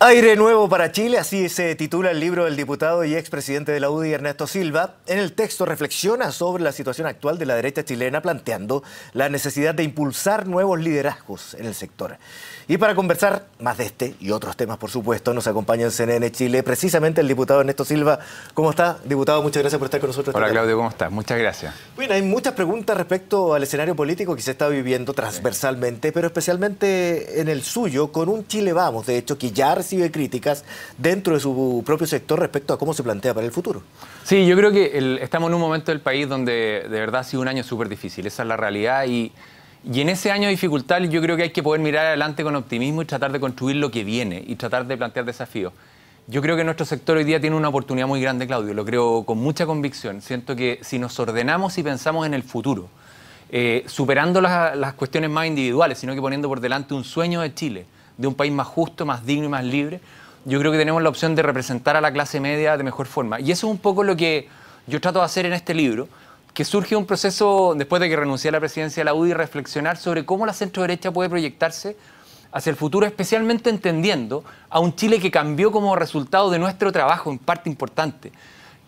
Aire nuevo para Chile, así se titula el libro del diputado y expresidente de la UDI Ernesto Silva. En el texto reflexiona sobre la situación actual de la derecha chilena, planteando la necesidad de impulsar nuevos liderazgos en el sector. Y para conversar más de este y otros temas, por supuesto, nos acompaña en CNN Chile precisamente el diputado Ernesto Silva. ¿Cómo está, diputado? Muchas gracias por estar con nosotros. Hola, Claudio, ¿cómo estás? Muchas gracias. Bueno, hay muchas preguntas respecto al escenario político que se está viviendo transversalmente, pero especialmente en el suyo, con un Chile Vamos, de hecho, que de críticas dentro de su propio sector respecto a cómo se plantea para el futuro. Sí, yo creo que estamos en un momento del país donde de verdad ha sido un año súper difícil, esa es la realidad y... Y en ese año de dificultad yo creo que hay que poder mirar adelante con optimismo y tratar de construir lo que viene y tratar de plantear desafíos. Yo creo que nuestro sector hoy día tiene una oportunidad muy grande, Claudio, lo creo con mucha convicción. Siento que si nos ordenamos y pensamos en el futuro, eh, superando las, las cuestiones más individuales, sino que poniendo por delante un sueño de Chile, de un país más justo, más digno y más libre, yo creo que tenemos la opción de representar a la clase media de mejor forma. Y eso es un poco lo que yo trato de hacer en este libro, que surge un proceso, después de que renuncié a la presidencia de la UDI, reflexionar sobre cómo la centro derecha puede proyectarse hacia el futuro, especialmente entendiendo a un Chile que cambió como resultado de nuestro trabajo, en parte importante,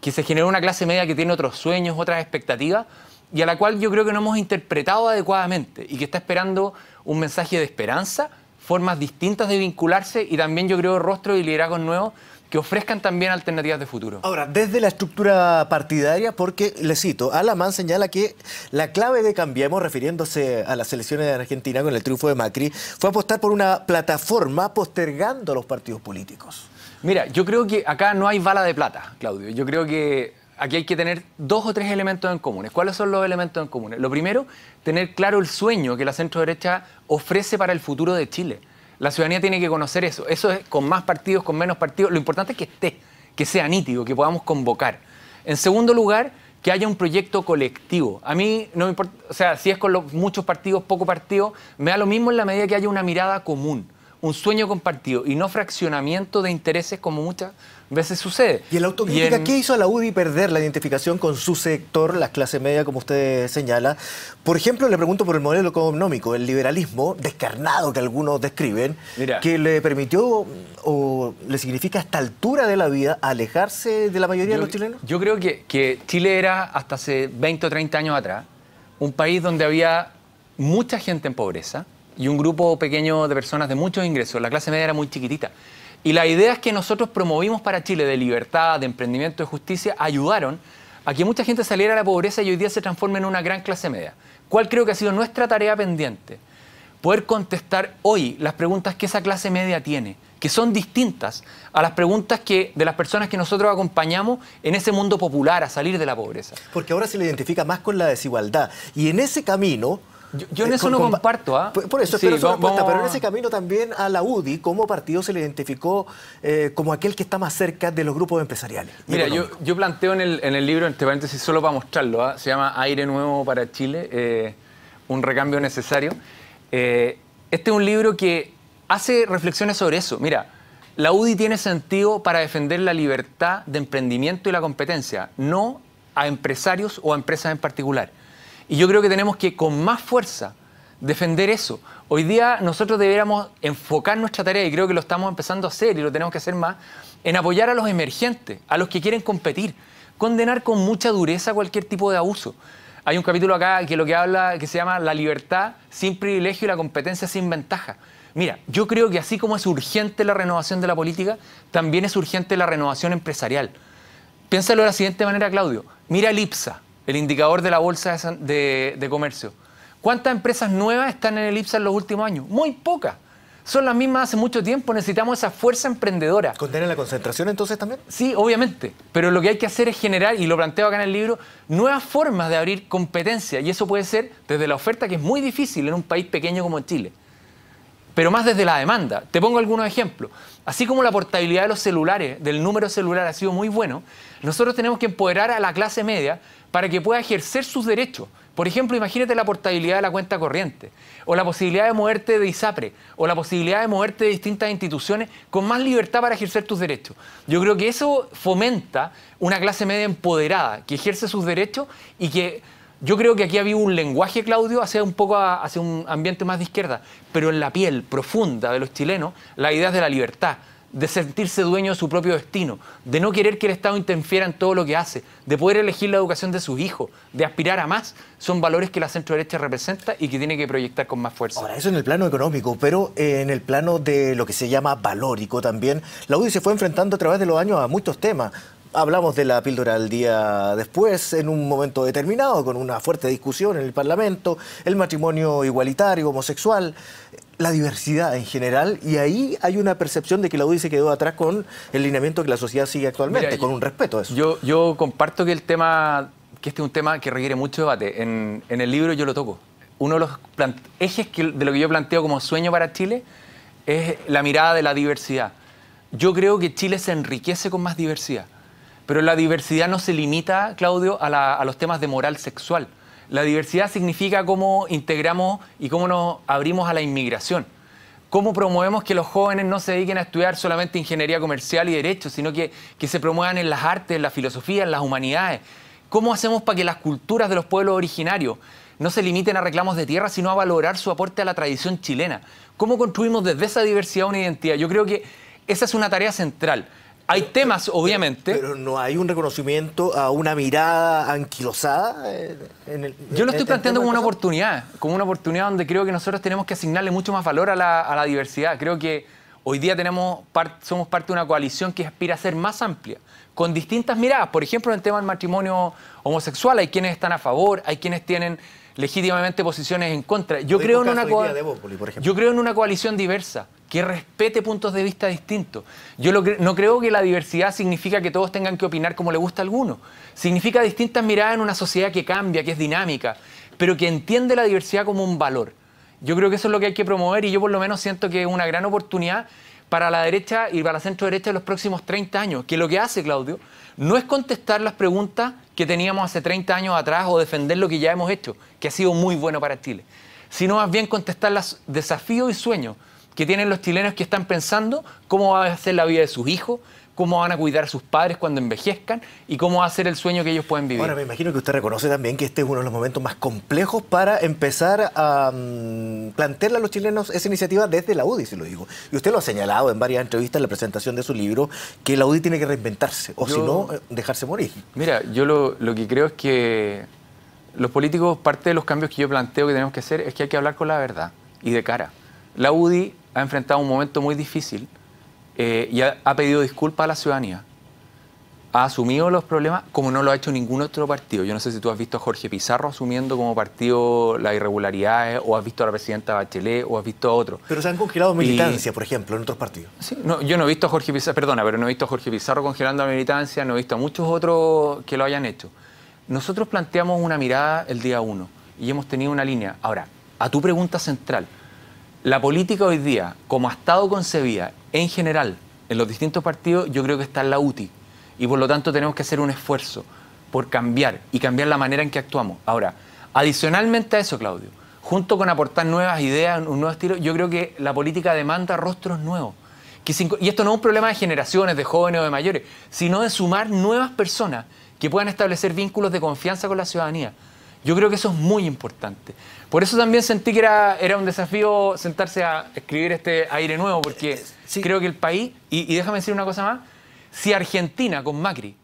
que se generó una clase media que tiene otros sueños, otras expectativas, y a la cual yo creo que no hemos interpretado adecuadamente y que está esperando un mensaje de esperanza formas distintas de vincularse y también yo creo rostro y liderazgos nuevo que ofrezcan también alternativas de futuro. Ahora, desde la estructura partidaria, porque, le cito, Alamán señala que la clave de Cambiemos, refiriéndose a las elecciones de Argentina con el triunfo de Macri, fue apostar por una plataforma postergando a los partidos políticos. Mira, yo creo que acá no hay bala de plata, Claudio. Yo creo que aquí hay que tener dos o tres elementos en común. ¿Cuáles son los elementos en común? Lo primero, tener claro el sueño que la centro derecha ofrece para el futuro de Chile. La ciudadanía tiene que conocer eso. Eso es con más partidos, con menos partidos. Lo importante es que esté, que sea nítido, que podamos convocar. En segundo lugar, que haya un proyecto colectivo. A mí no me importa, o sea, si es con los muchos partidos, poco partido, me da lo mismo en la medida que haya una mirada común, un sueño compartido y no fraccionamiento de intereses como muchas a veces sucede. ¿Y el autocrítica qué hizo a la UDI perder la identificación con su sector, la clase media, como usted señala? Por ejemplo, le pregunto por el modelo económico, el liberalismo descarnado que algunos describen, que le permitió o le significa a esta altura de la vida alejarse de la mayoría de los chilenos. Yo creo que, que Chile era, hasta hace 20 o 30 años atrás, un país donde había mucha gente en pobreza y un grupo pequeño de personas de muchos ingresos. La clase media era muy chiquitita. Y las ideas que nosotros promovimos para Chile de libertad, de emprendimiento, de justicia, ayudaron a que mucha gente saliera de la pobreza y hoy día se transforme en una gran clase media. ¿Cuál creo que ha sido nuestra tarea pendiente? Poder contestar hoy las preguntas que esa clase media tiene, que son distintas a las preguntas que, de las personas que nosotros acompañamos en ese mundo popular a salir de la pobreza. Porque ahora se le identifica más con la desigualdad. Y en ese camino, yo, en eh, eso no comparto. ¿ah? Por, eso espero pero en ese camino también a la UDI como partido se le identificó eh, como aquel que está más cerca de los grupos empresariales. Mira, yo, planteo en el, en el libro, entre paréntesis, solo para mostrarlo, ¿ah? se llama Aire Nuevo para Chile, eh, un recambio necesario. este es un libro que hace reflexiones sobre eso. Mira, la UDI tiene sentido para defender la libertad de emprendimiento y la competencia, no a empresarios o a empresas en particular. Y yo creo que tenemos que con más fuerza defender eso. Hoy día nosotros debiéramos enfocar nuestra tarea, y creo que lo estamos empezando a hacer y lo tenemos que hacer más, en apoyar a los emergentes, a los que quieren competir, condenar con mucha dureza cualquier tipo de abuso. Hay un capítulo acá que lo que habla, que se llama La libertad sin privilegio y la competencia sin ventaja. Mira, yo creo que así como es urgente la renovación de la política, también es urgente la renovación empresarial. Piénsalo de la siguiente manera, Claudio. Mira el IPSA, el indicador de la Bolsa de, Comercio. ¿Cuántas empresas nuevas están en el IPSA en los últimos años? Muy pocas. Son las mismas hace mucho tiempo, necesitamos esa fuerza emprendedora. Contener la concentración entonces también? Sí, obviamente, pero lo que hay que hacer es generar, y lo planteo acá en el libro, nuevas formas de abrir competencia, y eso puede ser desde la oferta, que es muy difícil en un país pequeño como Chile, pero más desde la demanda. Te pongo algunos ejemplos. Así como la portabilidad de los celulares, del número celular ha sido muy bueno, nosotros tenemos que empoderar a la clase media para que pueda ejercer sus derechos. Por ejemplo, imagínate la portabilidad de la cuenta corriente, o la posibilidad de moverte de ISAPRE, o la posibilidad de moverte de distintas instituciones con más libertad para ejercer tus derechos. Yo creo que eso fomenta una clase media empoderada, que ejerce sus derechos y que yo creo que aquí había un lenguaje, Claudio, hacia un poco hacia un ambiente más de izquierda, pero en la piel profunda de los chilenos, la idea es de la libertad, de sentirse dueño de su propio destino, de no querer que el Estado interfiera en todo lo que hace, de poder elegir la educación de sus hijos, de aspirar a más, son valores que la centro derecha representa y que tiene que proyectar con más fuerza. Ahora, eso en el plano económico, pero eh, en el plano de lo que se llama valórico también, la UDI se fue enfrentando a través de los años a muchos temas. Hablamos de la píldora al día después, en un momento determinado, con una fuerte discusión en el Parlamento, el matrimonio igualitario, homosexual la diversidad en general y ahí hay una percepción de que la UDI se quedó atrás con el lineamiento que la sociedad sigue actualmente, con un respeto a eso. Yo, yo comparto que el tema, que este es un tema que requiere mucho debate. En, el libro yo lo toco. Uno de los ejes que, de lo que yo planteo como sueño para Chile es la mirada de la diversidad. Yo creo que Chile se enriquece con más diversidad, pero la diversidad no se limita, Claudio, a, la, a los temas de moral sexual la diversidad significa cómo integramos y cómo nos abrimos a la inmigración. ¿Cómo promovemos que los jóvenes no se dediquen a estudiar solamente ingeniería comercial y derecho, sino que, que se promuevan en las artes, en la filosofía, en las humanidades? ¿Cómo hacemos para que las culturas de los pueblos originarios no se limiten a reclamos de tierra, sino a valorar su aporte a la tradición chilena? ¿Cómo construimos desde esa diversidad una identidad? Yo creo que esa es una tarea central. Hay temas, obviamente. Pero, no hay un reconocimiento a una mirada anquilosada. En el, Yo lo estoy este planteando como una oportunidad, como una oportunidad donde creo que nosotros tenemos que asignarle mucho más valor a la, diversidad. Creo que hoy día tenemos somos parte de una coalición que aspira a ser más amplia, con distintas miradas. Por ejemplo, en el tema del matrimonio homosexual, hay quienes están a favor, hay quienes tienen legítimamente posiciones en contra. Yo, creo en, una yo creo en una coalición diversa que respete puntos de vista distintos. Yo no creo que la diversidad significa que todos tengan que opinar como le gusta a alguno. Significa distintas miradas en una sociedad que cambia, que es dinámica, pero que entiende la diversidad como un valor. Yo creo que eso es lo que hay que promover y yo por lo menos siento que es una gran oportunidad para la derecha y para la centro derecha en los próximos 30 años, que lo que hace Claudio no es contestar las preguntas que teníamos hace 30 años atrás o defender lo que ya hemos hecho, que ha sido muy bueno para Chile, sino más bien contestar los desafíos y sueños que tienen los chilenos que están pensando cómo va a ser la vida de sus hijos, cómo van a cuidar a sus padres cuando envejezcan y cómo va a ser el sueño que ellos pueden vivir. Ahora, me imagino que usted reconoce también que este es uno de los momentos más complejos para empezar a mm, plantearle a los chilenos esa iniciativa desde la UDI, si lo digo. Y usted lo ha señalado en varias entrevistas en la presentación de su libro, que la UDI tiene que reinventarse, o si no, eh, dejarse morir. Mira, yo lo, lo que creo es que los políticos, parte de los cambios que yo planteo que tenemos que hacer es que hay que hablar con la verdad y de cara. La UDI ha enfrentado un momento muy difícil eh, y ha, pedido disculpas a la ciudadanía. Ha asumido los problemas como no lo ha hecho ningún otro partido. Yo no sé si tú has visto a Jorge Pizarro asumiendo como partido las irregularidades, o has visto a la presidenta Bachelet, o has visto a otros. Pero se han congelado militancia, por ejemplo, en otros partidos. yo no he visto a Jorge Pizarro, perdona, pero no he visto a Jorge Pizarro congelando la militancia, no he visto a muchos otros que lo hayan hecho. Nosotros planteamos una mirada el día uno y hemos tenido una línea. Ahora, a tu pregunta central, la política hoy día, como ha estado concebida en general en los distintos partidos, yo creo que está en la UTI. Y por lo tanto tenemos que hacer un esfuerzo por cambiar y cambiar la manera en que actuamos. Ahora, adicionalmente a eso, Claudio, junto con aportar nuevas ideas, un nuevo estilo, yo creo que la política demanda rostros nuevos. y esto no es un problema de generaciones, de jóvenes o de mayores, sino de sumar nuevas personas que puedan establecer vínculos de confianza con la ciudadanía. Yo creo que eso es muy importante. Por eso también sentí que era, un desafío sentarse a escribir este aire nuevo, porque eh, creo que el país, y, déjame decir una cosa más, si Argentina con Macri,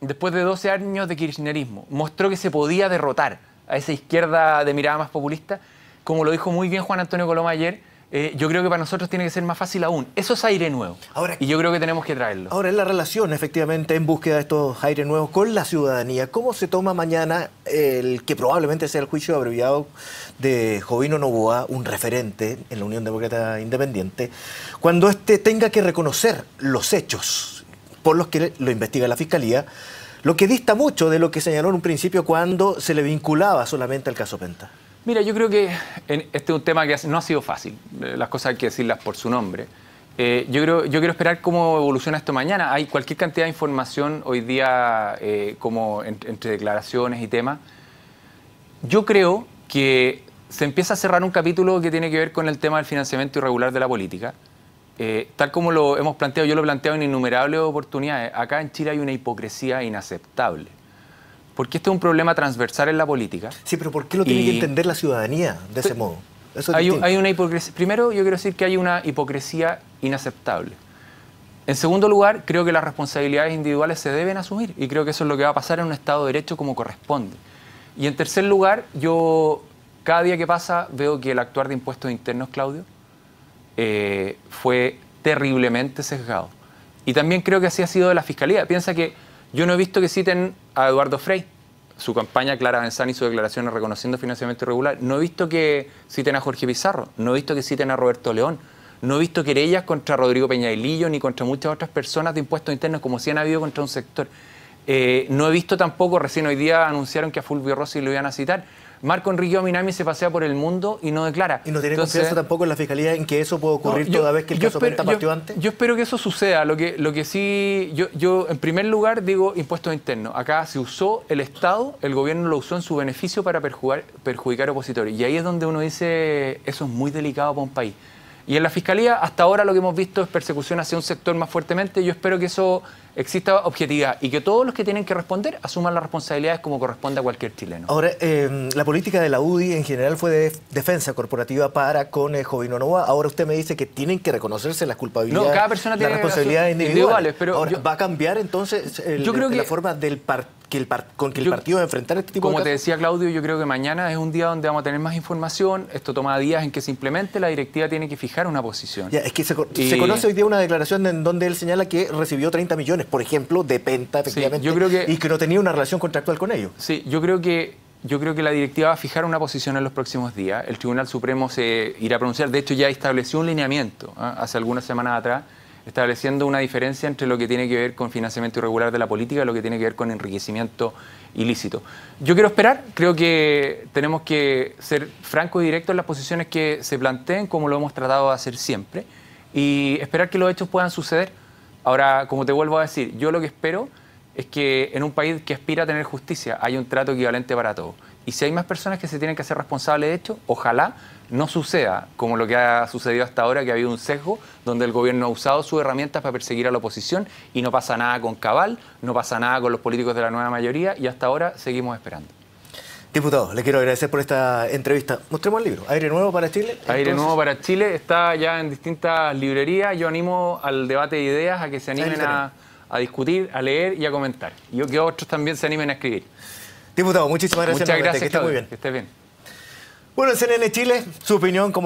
después de 12 años de kirchnerismo, mostró que se podía derrotar a esa izquierda de mirada más populista, como lo dijo muy bien Juan Antonio Coloma ayer, eh, yo creo que para nosotros tiene que ser más fácil aún. Eso es aire nuevo. y yo creo que tenemos que traerlo. Ahora, en la relación, efectivamente, en búsqueda de estos aires nuevos con la ciudadanía, ¿cómo se toma mañana el que probablemente sea el juicio abreviado de Jovino Novoa, un referente en la Unión Demócrata Independiente, cuando éste tenga que reconocer los hechos por los que lo investiga la Fiscalía? Lo que dista mucho de lo que señaló en un principio cuando se le vinculaba solamente al caso Penta. Mira, yo creo que este es un tema que no ha sido fácil. Eh, las cosas hay que decirlas por su nombre. Eh, yo, creo, yo quiero esperar cómo evoluciona esto mañana. Hay cualquier cantidad de información hoy día, eh, como entre declaraciones y temas. Yo creo que se empieza a cerrar un capítulo que tiene que ver con el tema del financiamiento irregular de la política. tal como lo hemos planteado, yo lo he planteado en innumerables oportunidades. Acá en Chile hay una hipocresía inaceptable porque este es un problema transversal en la política. Sí, pero ¿por qué lo tiene que entender la ciudadanía de ese modo? hay, una hipocresía. Primero, yo quiero decir que hay una hipocresía inaceptable. En segundo lugar, creo que las responsabilidades individuales se deben asumir y creo que eso es lo que va a pasar en un Estado de Derecho como corresponde. Y en tercer lugar, yo cada día que pasa veo que el actuar de impuestos internos, Claudio, eh, fue terriblemente sesgado. Y también creo que así ha sido de la Fiscalía. Piensa que yo no he visto que citen a Eduardo Frey, su campaña Clara Benzani y su declaración reconociendo financiamiento irregular. No he visto que citen a Jorge Pizarro, no he visto que citen a Roberto León, no he visto querellas contra Rodrigo Peña Lillo, ni contra muchas otras personas de impuestos internos como si han habido contra un sector. Eh, no he visto tampoco, recién hoy día anunciaron que a Fulvio Rossi lo iban a citar. Marco Enrique Minami se pasea por el mundo y no declara. Y no tiene confianza tampoco en la fiscalía en que eso puede ocurrir toda vez que el caso Penta partió antes. Yo espero que eso suceda. Lo que, lo que sí, yo, yo en primer lugar digo impuestos internos. Acá se usó el Estado, el gobierno lo usó en su beneficio para perjudicar perjudicar opositores. Y ahí es donde uno dice, eso es muy delicado para un país. Y en la Fiscalía hasta ahora lo que hemos visto es persecución hacia un sector más fuertemente. Yo espero que eso exista objetividad y que todos los que tienen que responder asuman las responsabilidades como corresponde a cualquier chileno. Ahora, em, la política de la UDI en general fue de defensa corporativa para con eh, Jovino Nova. Ahora usted me dice que tienen que reconocerse las culpabilidades. No, cada persona tiene responsabilidades individuales. pero ¿Va a cambiar entonces la forma del partido? el con que el partido va a enfrentar este tipo como de Como te decía Claudio, yo creo que mañana es un día donde vamos a tener más información. Esto toma días en que simplemente la directiva tiene que fijar una posición. Ya, es que se, conoce hoy día una declaración en donde él señala que recibió 30 millones, por ejemplo, de Penta, efectivamente, y que no tenía una relación contractual con ellos. Sí, yo creo que yo creo que la directiva va a fijar una posición en los próximos días. El Tribunal Supremo se irá a pronunciar. De hecho, ya estableció un lineamiento ¿ah? hace algunas semanas atrás estableciendo una diferencia entre lo que tiene que ver con financiamiento irregular de la política y lo que tiene que ver con enriquecimiento ilícito. Yo quiero esperar, creo que tenemos que ser francos y directos en las posiciones que se planteen, como lo hemos tratado de hacer siempre, y esperar que los hechos puedan suceder. Ahora, como te vuelvo a decir, yo lo que espero es que en un país que aspira a tener justicia haya un trato equivalente para todos. Y si hay más personas que se tienen que hacer responsables de hechos, ojalá no suceda como lo que ha sucedido hasta ahora, que ha habido un sesgo donde el gobierno ha usado sus herramientas para perseguir a la oposición y no pasa nada con Cabal, no pasa nada con los políticos de la nueva mayoría y hasta ahora seguimos esperando. Diputado, le quiero agradecer por esta entrevista. Mostremos el libro, Aire Nuevo para Chile. Aire Nuevo para Chile está ya en distintas librerías. Yo animo al debate de ideas a que se animen a, discutir, a leer y a comentar. Y que otros también se animen a escribir. Diputado, muchísimas gracias. Muchas gracias. Que esté muy bien. Que bien. Bueno, CNN Chile, su opinión como...